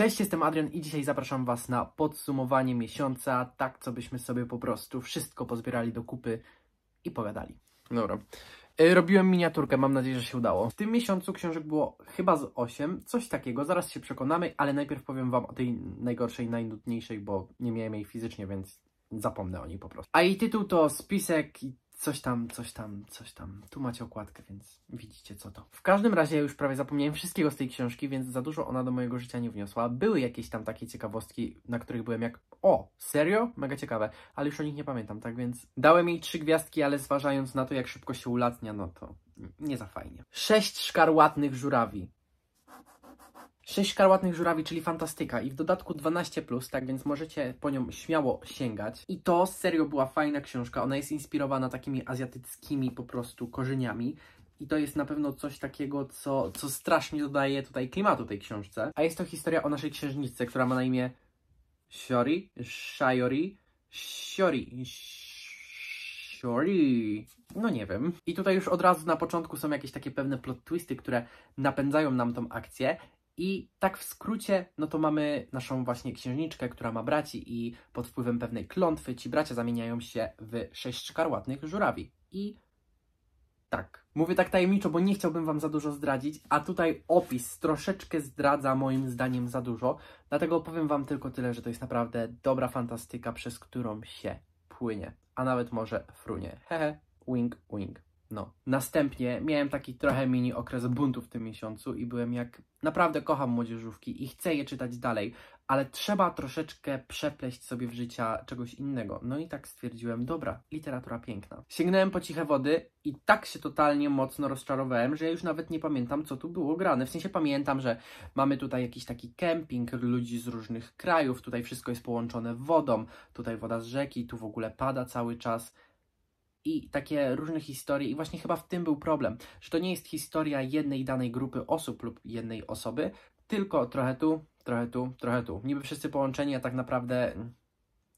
Cześć, jestem Adrian i dzisiaj zapraszam Was na podsumowanie miesiąca, tak co byśmy sobie po prostu wszystko pozbierali do kupy i pogadali. Dobra. E, robiłem miniaturkę, mam nadzieję, że się udało. W tym miesiącu książek było chyba z 8, coś takiego, zaraz się przekonamy, ale najpierw powiem Wam o tej najgorszej, najnudniejszej, bo nie miałem jej fizycznie, więc zapomnę o niej po prostu. A jej tytuł to Spisek coś tam, coś tam, coś tam. Tu macie okładkę, więc widzicie co to. W każdym razie już prawie zapomniałem wszystkiego z tej książki, więc za dużo ona do mojego życia nie wniosła. Były jakieś tam takie ciekawostki, na których byłem jak o, serio? Mega ciekawe, ale już o nich nie pamiętam, tak więc dałem jej trzy gwiazdki, ale zważając na to, jak szybko się ulatnia, no to nie za fajnie. Sześć szkarłatnych żurawi. 6 Karłatnych Żurawi, czyli fantastyka i w dodatku 12+, plus, tak więc możecie po nią śmiało sięgać. I to serio była fajna książka, ona jest inspirowana takimi azjatyckimi po prostu korzeniami. I to jest na pewno coś takiego, co, co strasznie dodaje tutaj klimatu tej książce. A jest to historia o naszej księżniczce, która ma na imię Shiori, Shiori, Shiori, Shiori. No nie wiem. I tutaj już od razu na początku są jakieś takie pewne plot twisty, które napędzają nam tą akcję i tak w skrócie, no to mamy naszą właśnie księżniczkę, która ma braci i pod wpływem pewnej klątwy ci bracia zamieniają się w sześć szkarłatnych żurawi. I tak, mówię tak tajemniczo, bo nie chciałbym wam za dużo zdradzić, a tutaj opis troszeczkę zdradza moim zdaniem za dużo, dlatego opowiem wam tylko tyle, że to jest naprawdę dobra fantastyka, przez którą się płynie, a nawet może frunie. Hehe, wing, wing. No. Następnie miałem taki trochę mini okres buntu w tym miesiącu i byłem jak naprawdę kocham młodzieżówki i chcę je czytać dalej, ale trzeba troszeczkę przepleść sobie w życia czegoś innego. No i tak stwierdziłem, dobra, literatura piękna. Sięgnąłem po ciche wody i tak się totalnie mocno rozczarowałem, że ja już nawet nie pamiętam, co tu było grane. W sensie pamiętam, że mamy tutaj jakiś taki kemping ludzi z różnych krajów, tutaj wszystko jest połączone wodą, tutaj woda z rzeki, tu w ogóle pada cały czas i takie różne historie. I właśnie chyba w tym był problem, że to nie jest historia jednej danej grupy osób lub jednej osoby, tylko trochę tu, trochę tu, trochę tu. Niby wszyscy połączeni, a tak naprawdę mm,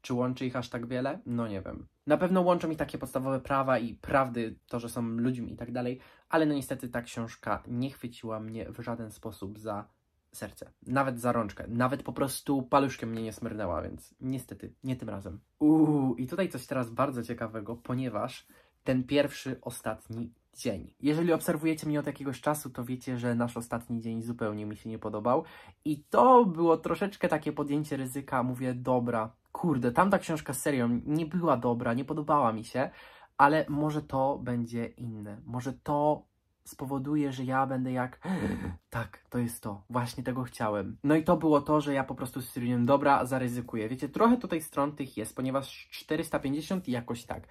czy łączy ich aż tak wiele? No nie wiem. Na pewno łączą ich takie podstawowe prawa i prawdy, to, że są ludźmi i tak dalej, ale no niestety ta książka nie chwyciła mnie w żaden sposób za serce. Nawet za rączkę. Nawet po prostu paluszkiem mnie nie smyrnęła, więc niestety, nie tym razem. Uuu, i tutaj coś teraz bardzo ciekawego, ponieważ ten pierwszy, ostatni dzień. Jeżeli obserwujecie mnie od jakiegoś czasu, to wiecie, że nasz ostatni dzień zupełnie mi się nie podobał. I to było troszeczkę takie podjęcie ryzyka. Mówię, dobra, kurde, tamta książka serio nie była dobra, nie podobała mi się, ale może to będzie inne. Może to spowoduje, że ja będę jak tak, to jest to, właśnie tego chciałem. No i to było to, że ja po prostu stwierdziłem, dobra, zaryzykuję. Wiecie, trochę tutaj stron tych jest, ponieważ 450 i jakoś tak.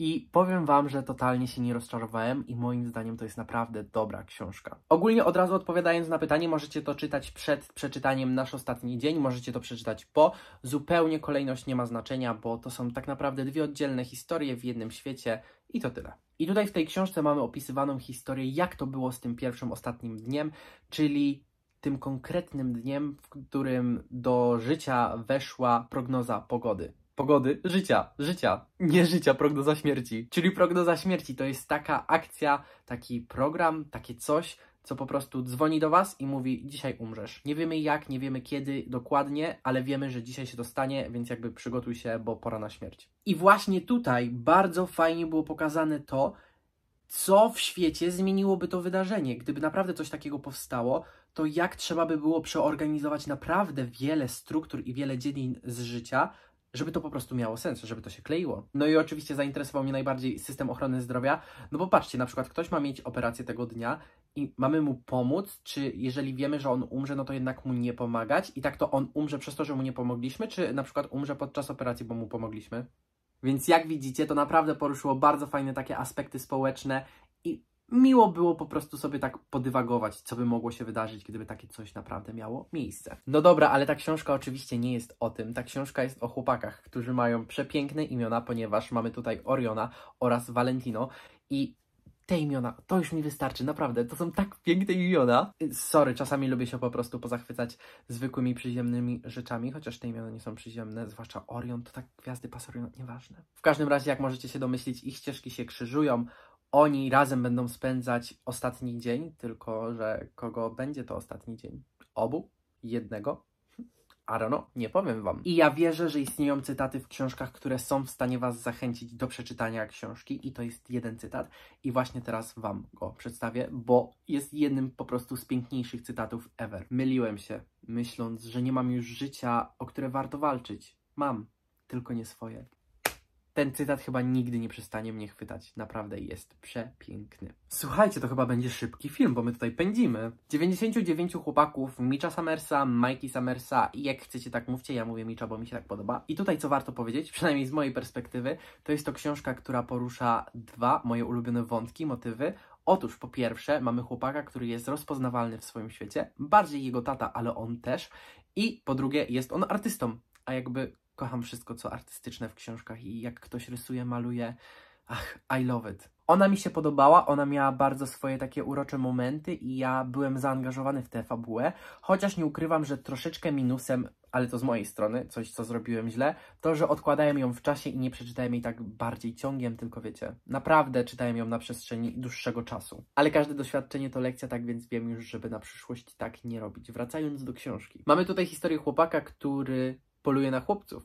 I powiem Wam, że totalnie się nie rozczarowałem i moim zdaniem to jest naprawdę dobra książka. Ogólnie od razu odpowiadając na pytanie, możecie to czytać przed przeczytaniem Nasz Ostatni Dzień, możecie to przeczytać po. Zupełnie kolejność nie ma znaczenia, bo to są tak naprawdę dwie oddzielne historie w jednym świecie i to tyle. I tutaj w tej książce mamy opisywaną historię, jak to było z tym pierwszym, ostatnim dniem, czyli tym konkretnym dniem, w którym do życia weszła prognoza pogody pogody, życia, życia, nie życia, prognoza śmierci. Czyli prognoza śmierci to jest taka akcja, taki program, takie coś, co po prostu dzwoni do Was i mówi: Dzisiaj umrzesz. Nie wiemy jak, nie wiemy kiedy dokładnie, ale wiemy, że dzisiaj się to stanie, więc jakby przygotuj się, bo pora na śmierć. I właśnie tutaj bardzo fajnie było pokazane to, co w świecie zmieniłoby to wydarzenie. Gdyby naprawdę coś takiego powstało, to jak trzeba by było przeorganizować naprawdę wiele struktur i wiele dziedzin z życia, żeby to po prostu miało sens, żeby to się kleiło. No i oczywiście zainteresował mnie najbardziej system ochrony zdrowia, no bo patrzcie, na przykład ktoś ma mieć operację tego dnia i mamy mu pomóc, czy jeżeli wiemy, że on umrze, no to jednak mu nie pomagać i tak to on umrze przez to, że mu nie pomogliśmy, czy na przykład umrze podczas operacji, bo mu pomogliśmy? Więc jak widzicie, to naprawdę poruszyło bardzo fajne takie aspekty społeczne i miło było po prostu sobie tak podywagować, co by mogło się wydarzyć, gdyby takie coś naprawdę miało miejsce. No dobra, ale ta książka oczywiście nie jest o tym. Ta książka jest o chłopakach, którzy mają przepiękne imiona, ponieważ mamy tutaj Oriona oraz Valentino i te imiona, to już mi wystarczy, naprawdę, to są tak piękne imiona. Sorry, czasami lubię się po prostu pozachwycać zwykłymi, przyziemnymi rzeczami, chociaż te imiona nie są przyziemne, zwłaszcza Orion, to tak gwiazdy pasują, nieważne. W każdym razie, jak możecie się domyślić, ich ścieżki się krzyżują, oni razem będą spędzać ostatni dzień, tylko że kogo będzie to ostatni dzień? Obu? Jednego? Arono, nie powiem wam. I ja wierzę, że istnieją cytaty w książkach, które są w stanie was zachęcić do przeczytania książki i to jest jeden cytat i właśnie teraz wam go przedstawię, bo jest jednym po prostu z piękniejszych cytatów ever. Myliłem się, myśląc, że nie mam już życia, o które warto walczyć. Mam, tylko nie swoje ten cytat chyba nigdy nie przestanie mnie chwytać. Naprawdę jest przepiękny. Słuchajcie, to chyba będzie szybki film, bo my tutaj pędzimy. 99 chłopaków, Micha Summersa, Mikey Summersa i jak chcecie tak mówcie, ja mówię Micha, bo mi się tak podoba. I tutaj co warto powiedzieć, przynajmniej z mojej perspektywy, to jest to książka, która porusza dwa moje ulubione wątki, motywy. Otóż po pierwsze mamy chłopaka, który jest rozpoznawalny w swoim świecie, bardziej jego tata, ale on też. I po drugie jest on artystą, a jakby Kocham wszystko, co artystyczne w książkach i jak ktoś rysuje, maluje. Ach, I love it. Ona mi się podobała, ona miała bardzo swoje takie urocze momenty i ja byłem zaangażowany w tę fabułę, chociaż nie ukrywam, że troszeczkę minusem, ale to z mojej strony, coś co zrobiłem źle, to, że odkładałem ją w czasie i nie przeczytałem jej tak bardziej ciągiem, tylko wiecie, naprawdę czytałem ją na przestrzeni dłuższego czasu. Ale każde doświadczenie to lekcja, tak więc wiem już, żeby na przyszłość tak nie robić. Wracając do książki. Mamy tutaj historię chłopaka, który poluje na chłopców.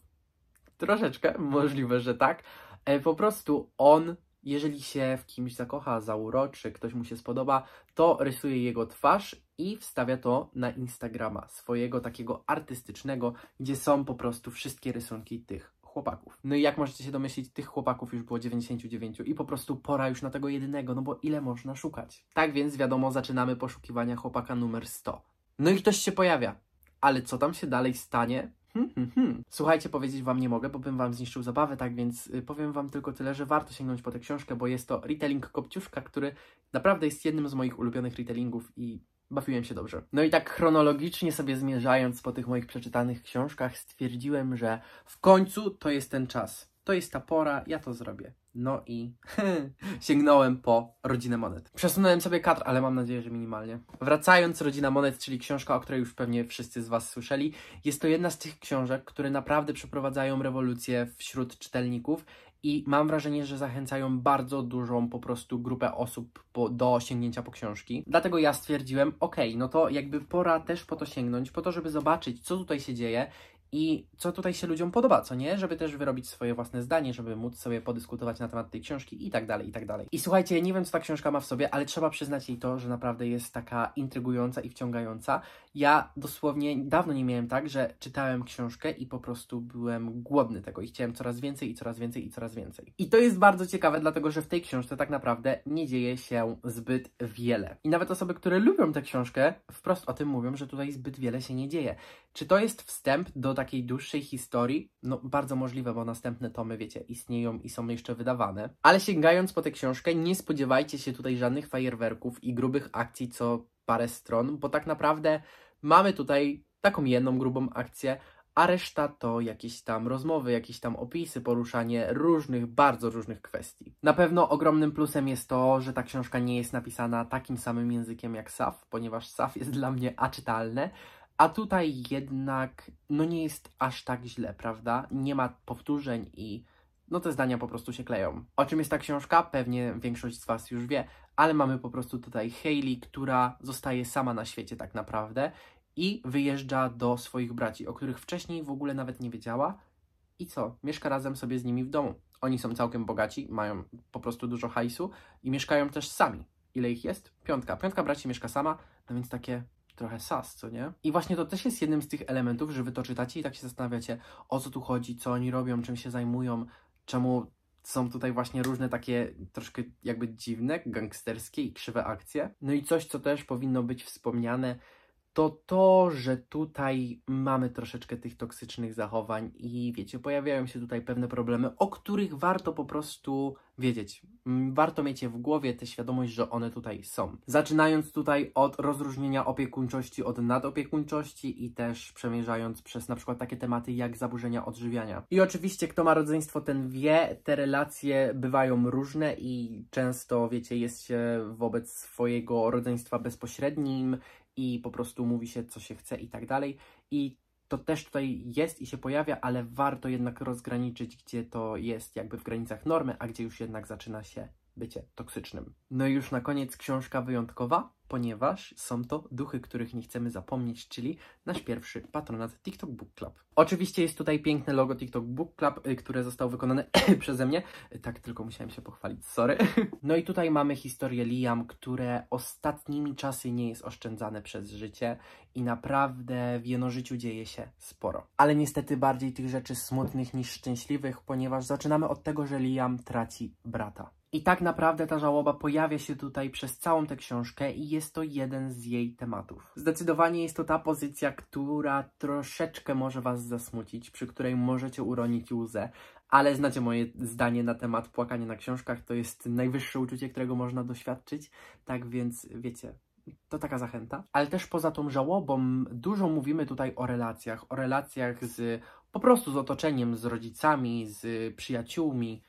Troszeczkę, możliwe, że tak. E, po prostu on, jeżeli się w kimś zakocha, zauroczy, ktoś mu się spodoba, to rysuje jego twarz i wstawia to na Instagrama swojego takiego artystycznego, gdzie są po prostu wszystkie rysunki tych chłopaków. No i jak możecie się domyślić, tych chłopaków już było 99 i po prostu pora już na tego jedynego, no bo ile można szukać? Tak więc wiadomo, zaczynamy poszukiwania chłopaka numer 100. No i ktoś się pojawia, ale co tam się dalej stanie? Hmm, hmm, hmm. Słuchajcie, powiedzieć wam nie mogę, bo bym wam zniszczył zabawę, tak więc y, powiem wam tylko tyle, że warto sięgnąć po tę książkę, bo jest to retailing Kopciuszka, który naprawdę jest jednym z moich ulubionych retailingów i bawiłem się dobrze. No i tak chronologicznie sobie zmierzając po tych moich przeczytanych książkach, stwierdziłem, że w końcu to jest ten czas. To jest ta pora, ja to zrobię. No i sięgnąłem po Rodzinę Monet. Przesunąłem sobie kadr, ale mam nadzieję, że minimalnie. Wracając, Rodzina Monet, czyli książka, o której już pewnie wszyscy z Was słyszeli, jest to jedna z tych książek, które naprawdę przeprowadzają rewolucję wśród czytelników i mam wrażenie, że zachęcają bardzo dużą po prostu grupę osób po, do sięgnięcia po książki. Dlatego ja stwierdziłem, ok, no to jakby pora też po to sięgnąć, po to, żeby zobaczyć, co tutaj się dzieje, i co tutaj się ludziom podoba, co nie, żeby też wyrobić swoje własne zdanie, żeby móc sobie podyskutować na temat tej książki i tak dalej, i tak dalej. I słuchajcie, nie wiem, co ta książka ma w sobie, ale trzeba przyznać jej to, że naprawdę jest taka intrygująca i wciągająca. Ja dosłownie dawno nie miałem tak, że czytałem książkę i po prostu byłem głodny tego i chciałem coraz więcej i coraz więcej i coraz więcej. I to jest bardzo ciekawe, dlatego że w tej książce tak naprawdę nie dzieje się zbyt wiele. I nawet osoby, które lubią tę książkę, wprost o tym mówią, że tutaj zbyt wiele się nie dzieje. Czy to jest wstęp do takiej dłuższej historii? No, bardzo możliwe, bo następne tomy, wiecie, istnieją i są jeszcze wydawane. Ale sięgając po tę książkę, nie spodziewajcie się tutaj żadnych fajerwerków i grubych akcji co parę stron, bo tak naprawdę mamy tutaj taką jedną grubą akcję, a reszta to jakieś tam rozmowy, jakieś tam opisy, poruszanie różnych, bardzo różnych kwestii. Na pewno ogromnym plusem jest to, że ta książka nie jest napisana takim samym językiem jak SAF, ponieważ SAF jest dla mnie aczytalne, a tutaj jednak no nie jest aż tak źle, prawda? Nie ma powtórzeń i no te zdania po prostu się kleją. O czym jest ta książka? Pewnie większość z Was już wie, ale mamy po prostu tutaj Hayley, która zostaje sama na świecie tak naprawdę i wyjeżdża do swoich braci, o których wcześniej w ogóle nawet nie wiedziała. I co? Mieszka razem sobie z nimi w domu. Oni są całkiem bogaci, mają po prostu dużo hajsu i mieszkają też sami. Ile ich jest? Piątka. Piątka braci mieszka sama, no więc takie trochę sas, co nie? I właśnie to też jest jednym z tych elementów, że wy to czytacie i tak się zastanawiacie, o co tu chodzi, co oni robią, czym się zajmują, czemu są tutaj właśnie różne takie troszkę jakby dziwne, gangsterskie i krzywe akcje. No i coś, co też powinno być wspomniane, to to, że tutaj mamy troszeczkę tych toksycznych zachowań i wiecie, pojawiają się tutaj pewne problemy, o których warto po prostu wiedzieć. Mm, warto mieć je w głowie, tę świadomość, że one tutaj są. Zaczynając tutaj od rozróżnienia opiekuńczości od nadopiekuńczości i też przemierzając przez na przykład takie tematy jak zaburzenia odżywiania. I oczywiście, kto ma rodzeństwo, ten wie, te relacje bywają różne i często, wiecie, jest się wobec swojego rodzeństwa bezpośrednim i po prostu mówi się, co się chce i tak dalej. I to też tutaj jest i się pojawia, ale warto jednak rozgraniczyć, gdzie to jest jakby w granicach normy, a gdzie już jednak zaczyna się bycie toksycznym. No i już na koniec książka wyjątkowa, ponieważ są to duchy, których nie chcemy zapomnieć, czyli nasz pierwszy patronat TikTok Book Club. Oczywiście jest tutaj piękne logo TikTok Book Club, y, które zostało wykonane przeze mnie. Y, tak, tylko musiałem się pochwalić, sorry. no i tutaj mamy historię Liam, które ostatnimi czasy nie jest oszczędzane przez życie i naprawdę w jego życiu dzieje się sporo. Ale niestety bardziej tych rzeczy smutnych niż szczęśliwych, ponieważ zaczynamy od tego, że Liam traci brata. I tak naprawdę ta żałoba pojawia się tutaj przez całą tę książkę i jest to jeden z jej tematów. Zdecydowanie jest to ta pozycja, która troszeczkę może Was zasmucić, przy której możecie uronić łzę, ale znacie moje zdanie na temat płakania na książkach. To jest najwyższe uczucie, którego można doświadczyć, tak więc wiecie, to taka zachęta. Ale też poza tą żałobą dużo mówimy tutaj o relacjach, o relacjach z po prostu z otoczeniem, z rodzicami, z przyjaciółmi,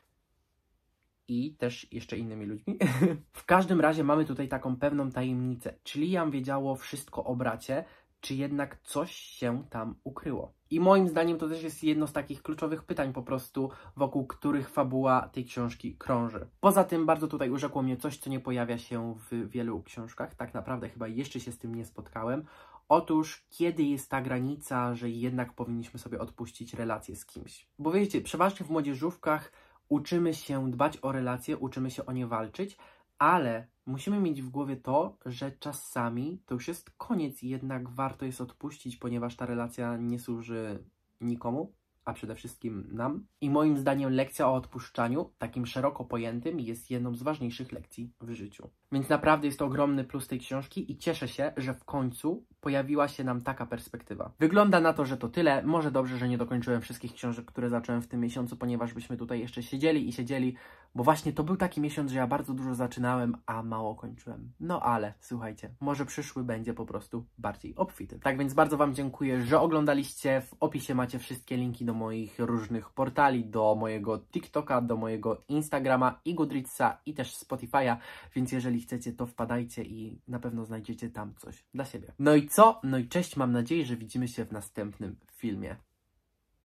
i też jeszcze innymi ludźmi. w każdym razie mamy tutaj taką pewną tajemnicę. Czyli Jam wiedziało wszystko o bracie, czy jednak coś się tam ukryło. I moim zdaniem to też jest jedno z takich kluczowych pytań po prostu, wokół których fabuła tej książki krąży. Poza tym bardzo tutaj urzekło mnie coś, co nie pojawia się w wielu książkach, tak naprawdę chyba jeszcze się z tym nie spotkałem. Otóż, kiedy jest ta granica, że jednak powinniśmy sobie odpuścić relacje z kimś? Bo wiecie, przeważnie w młodzieżówkach Uczymy się dbać o relacje, uczymy się o nie walczyć, ale musimy mieć w głowie to, że czasami to już jest koniec i jednak warto jest odpuścić, ponieważ ta relacja nie służy nikomu, a przede wszystkim nam. I moim zdaniem lekcja o odpuszczaniu, takim szeroko pojętym, jest jedną z ważniejszych lekcji w życiu. Więc naprawdę jest to ogromny plus tej książki i cieszę się, że w końcu pojawiła się nam taka perspektywa. Wygląda na to, że to tyle. Może dobrze, że nie dokończyłem wszystkich książek, które zacząłem w tym miesiącu, ponieważ byśmy tutaj jeszcze siedzieli i siedzieli, bo właśnie to był taki miesiąc, że ja bardzo dużo zaczynałem, a mało kończyłem. No ale słuchajcie, może przyszły będzie po prostu bardziej obfity. Tak więc bardzo Wam dziękuję, że oglądaliście. W opisie macie wszystkie linki do moich różnych portali, do mojego TikToka, do mojego Instagrama i Goodreadsa i też Spotify'a, więc jeżeli chcecie, to wpadajcie i na pewno znajdziecie tam coś dla siebie. No i co? No i cześć, mam nadzieję, że widzimy się w następnym filmie.